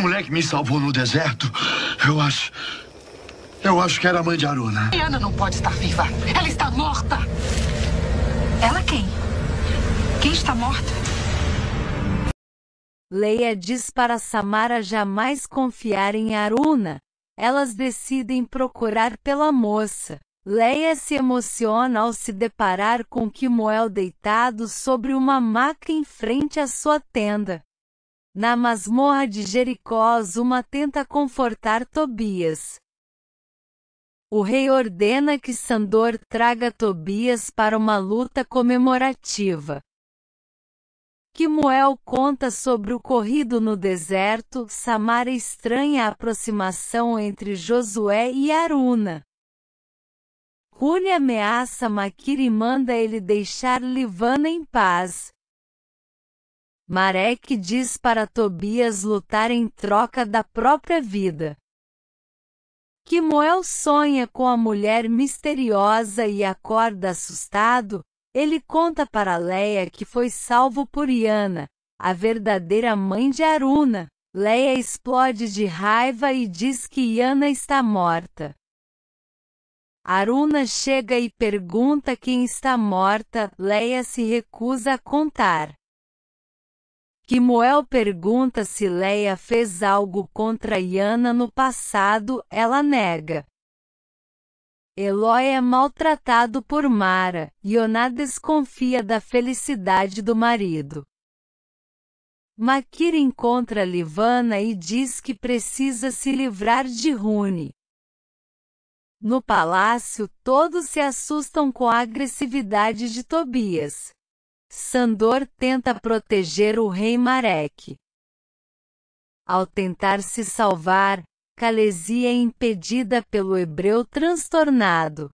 mulher que me salvou no deserto, eu acho. Eu acho que era a mãe de Aruna. Ana não pode estar viva. Ela está morta. Ela quem? Quem está morta? Leia diz para Samara jamais confiar em Aruna. Elas decidem procurar pela moça. Leia se emociona ao se deparar com Kimoel deitado sobre uma maca em frente à sua tenda. Na masmorra de Jericó, Zuma tenta confortar Tobias. O rei ordena que Sandor traga Tobias para uma luta comemorativa. Kimuel conta sobre o corrido no deserto, Samara estranha a aproximação entre Josué e Aruna. Rune ameaça Makir e manda ele deixar Livana em paz. Marek diz para Tobias lutar em troca da própria vida. Kimoel sonha com a mulher misteriosa e acorda assustado. Ele conta para Leia que foi salvo por Iana, a verdadeira mãe de Aruna. Leia explode de raiva e diz que Iana está morta. Aruna chega e pergunta quem está morta. Leia se recusa a contar. Moel pergunta se Leia fez algo contra Yana no passado, ela nega. Eloy é maltratado por Mara, Yoná desconfia da felicidade do marido. Makir encontra Livana e diz que precisa se livrar de Rune. No palácio, todos se assustam com a agressividade de Tobias. Sandor tenta proteger o rei Marek. Ao tentar se salvar, Calesia é impedida pelo hebreu transtornado.